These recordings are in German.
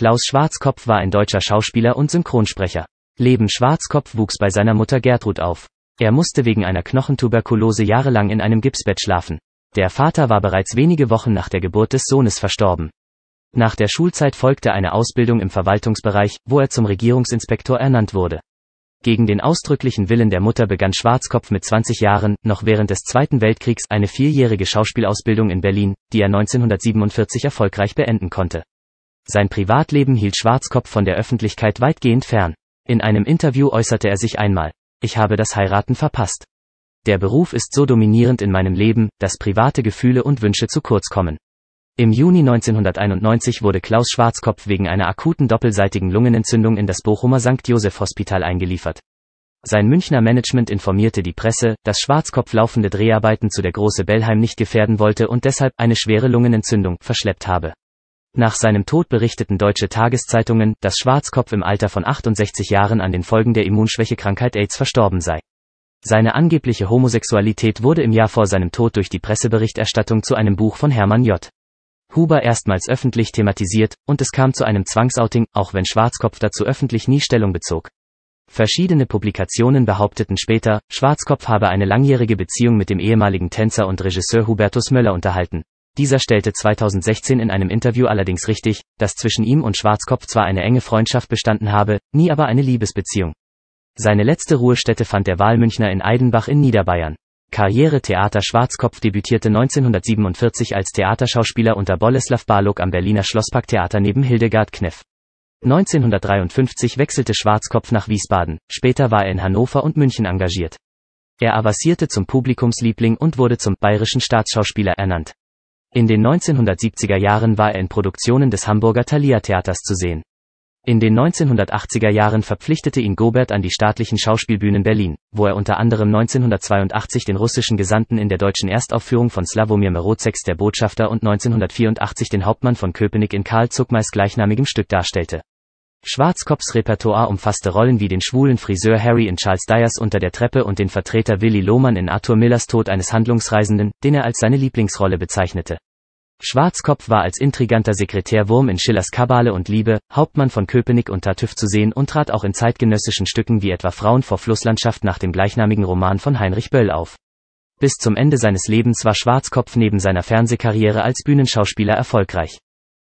Klaus Schwarzkopf war ein deutscher Schauspieler und Synchronsprecher. Leben Schwarzkopf wuchs bei seiner Mutter Gertrud auf. Er musste wegen einer Knochentuberkulose jahrelang in einem Gipsbett schlafen. Der Vater war bereits wenige Wochen nach der Geburt des Sohnes verstorben. Nach der Schulzeit folgte eine Ausbildung im Verwaltungsbereich, wo er zum Regierungsinspektor ernannt wurde. Gegen den ausdrücklichen Willen der Mutter begann Schwarzkopf mit 20 Jahren, noch während des Zweiten Weltkriegs, eine vierjährige Schauspielausbildung in Berlin, die er 1947 erfolgreich beenden konnte. Sein Privatleben hielt Schwarzkopf von der Öffentlichkeit weitgehend fern. In einem Interview äußerte er sich einmal, ich habe das Heiraten verpasst. Der Beruf ist so dominierend in meinem Leben, dass private Gefühle und Wünsche zu kurz kommen. Im Juni 1991 wurde Klaus Schwarzkopf wegen einer akuten doppelseitigen Lungenentzündung in das Bochumer St. Joseph Hospital eingeliefert. Sein Münchner Management informierte die Presse, dass Schwarzkopf laufende Dreharbeiten zu der Große Bellheim nicht gefährden wollte und deshalb eine schwere Lungenentzündung verschleppt habe. Nach seinem Tod berichteten deutsche Tageszeitungen, dass Schwarzkopf im Alter von 68 Jahren an den Folgen der Immunschwächekrankheit AIDS verstorben sei. Seine angebliche Homosexualität wurde im Jahr vor seinem Tod durch die Presseberichterstattung zu einem Buch von Hermann J. Huber erstmals öffentlich thematisiert, und es kam zu einem Zwangsouting, auch wenn Schwarzkopf dazu öffentlich nie Stellung bezog. Verschiedene Publikationen behaupteten später, Schwarzkopf habe eine langjährige Beziehung mit dem ehemaligen Tänzer und Regisseur Hubertus Möller unterhalten, dieser stellte 2016 in einem Interview allerdings richtig, dass zwischen ihm und Schwarzkopf zwar eine enge Freundschaft bestanden habe, nie aber eine Liebesbeziehung. Seine letzte Ruhestätte fand der Wahlmünchner in Eidenbach in Niederbayern. Karriere Theater Schwarzkopf debütierte 1947 als Theaterschauspieler unter Boleslav Balog am Berliner Schlossparktheater neben Hildegard Kneff. 1953 wechselte Schwarzkopf nach Wiesbaden, später war er in Hannover und München engagiert. Er avancierte zum Publikumsliebling und wurde zum bayerischen Staatsschauspieler ernannt. In den 1970er Jahren war er in Produktionen des Hamburger Thalia Theaters zu sehen. In den 1980er Jahren verpflichtete ihn Gobert an die staatlichen Schauspielbühnen Berlin, wo er unter anderem 1982 den russischen Gesandten in der deutschen Erstaufführung von Slavomir Merozeks Der Botschafter und 1984 den Hauptmann von Köpenick in Karl Zuckmeis gleichnamigem Stück darstellte. Schwarzkopfs Repertoire umfasste Rollen wie den schwulen Friseur Harry in Charles Dyers Unter der Treppe und den Vertreter Willy Lohmann in Arthur Millers Tod eines Handlungsreisenden, den er als seine Lieblingsrolle bezeichnete. Schwarzkopf war als intriganter Sekretär Wurm in Schillers Kabale und Liebe, Hauptmann von Köpenick und Tartüff zu sehen und trat auch in zeitgenössischen Stücken wie etwa Frauen vor Flusslandschaft nach dem gleichnamigen Roman von Heinrich Böll auf. Bis zum Ende seines Lebens war Schwarzkopf neben seiner Fernsehkarriere als Bühnenschauspieler erfolgreich.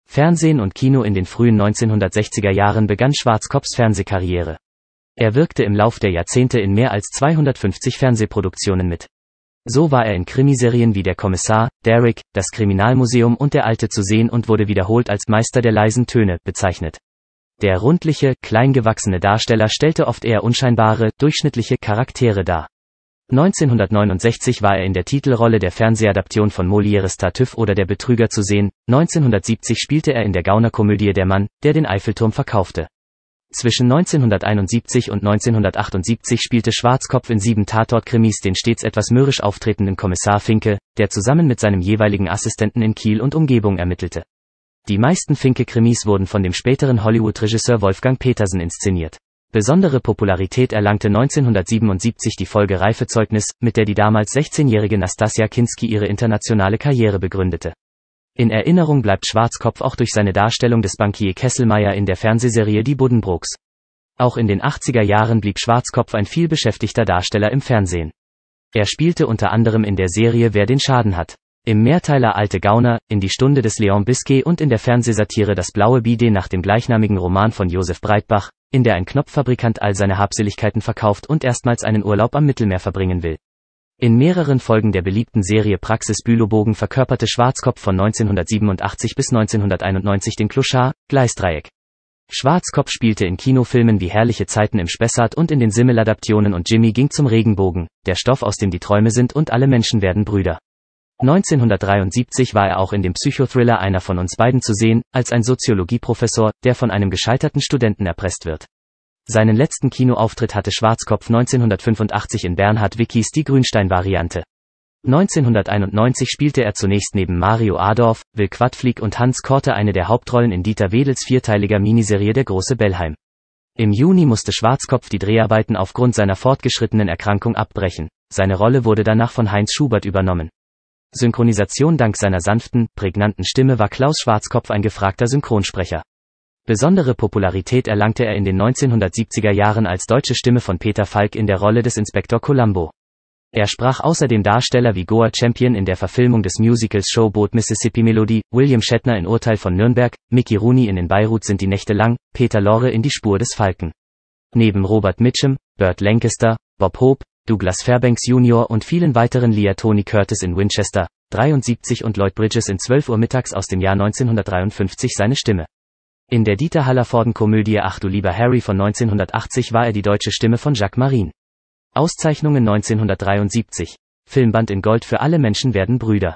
Fernsehen und Kino In den frühen 1960er Jahren begann Schwarzkopfs Fernsehkarriere. Er wirkte im Lauf der Jahrzehnte in mehr als 250 Fernsehproduktionen mit. So war er in Krimiserien wie Der Kommissar, Derek, Das Kriminalmuseum und Der Alte zu sehen und wurde wiederholt als Meister der leisen Töne bezeichnet. Der rundliche, kleingewachsene Darsteller stellte oft eher unscheinbare, durchschnittliche Charaktere dar. 1969 war er in der Titelrolle der Fernsehadaption von Molières Tartüff oder Der Betrüger zu sehen, 1970 spielte er in der Gaunerkomödie Der Mann, der den Eiffelturm verkaufte. Zwischen 1971 und 1978 spielte Schwarzkopf in sieben Tatort-Krimis den stets etwas mürrisch auftretenden Kommissar Finke, der zusammen mit seinem jeweiligen Assistenten in Kiel und Umgebung ermittelte. Die meisten Finke-Krimis wurden von dem späteren Hollywood-Regisseur Wolfgang Petersen inszeniert. Besondere Popularität erlangte 1977 die Folge Reifezeugnis, mit der die damals 16-jährige Nastasia Kinski ihre internationale Karriere begründete. In Erinnerung bleibt Schwarzkopf auch durch seine Darstellung des Bankier Kesselmeier in der Fernsehserie Die Buddenbrooks. Auch in den 80er Jahren blieb Schwarzkopf ein vielbeschäftigter Darsteller im Fernsehen. Er spielte unter anderem in der Serie Wer den Schaden hat. Im Mehrteiler Alte Gauner, in die Stunde des Leon Bisquet und in der Fernsehsatire Das blaue Bide nach dem gleichnamigen Roman von Josef Breitbach, in der ein Knopffabrikant all seine Habseligkeiten verkauft und erstmals einen Urlaub am Mittelmeer verbringen will. In mehreren Folgen der beliebten Serie Praxis Bülobogen verkörperte Schwarzkopf von 1987 bis 1991 den Clochard, Gleisdreieck. Schwarzkopf spielte in Kinofilmen wie Herrliche Zeiten im Spessart und in den Simmel-Adaptionen und Jimmy ging zum Regenbogen, der Stoff aus dem die Träume sind und alle Menschen werden Brüder. 1973 war er auch in dem Psychothriller Einer von uns beiden zu sehen, als ein Soziologieprofessor, der von einem gescheiterten Studenten erpresst wird. Seinen letzten Kinoauftritt hatte Schwarzkopf 1985 in Bernhard Wickis Die Grünstein-Variante. 1991 spielte er zunächst neben Mario Adorf, Will Quadflieg und Hans Korte eine der Hauptrollen in Dieter Wedels vierteiliger Miniserie Der große Bellheim. Im Juni musste Schwarzkopf die Dreharbeiten aufgrund seiner fortgeschrittenen Erkrankung abbrechen. Seine Rolle wurde danach von Heinz Schubert übernommen. Synchronisation dank seiner sanften, prägnanten Stimme war Klaus Schwarzkopf ein gefragter Synchronsprecher. Besondere Popularität erlangte er in den 1970er Jahren als deutsche Stimme von Peter Falk in der Rolle des Inspektor Columbo. Er sprach außerdem Darsteller wie Goa Champion in der Verfilmung des Musicals Showboat Mississippi Melody, William Shatner in Urteil von Nürnberg, Mickey Rooney in In Beirut sind die Nächte lang, Peter Lorre in Die Spur des Falken. Neben Robert Mitchum, Burt Lancaster, Bob Hope, Douglas Fairbanks Jr. und vielen weiteren Lea Tony Curtis in Winchester, 73 und Lloyd Bridges in 12 Uhr mittags aus dem Jahr 1953 seine Stimme. In der Dieter Hallervorden-Komödie Ach du lieber Harry von 1980 war er die deutsche Stimme von Jacques Marin. Auszeichnungen 1973. Filmband in Gold für alle Menschen werden Brüder.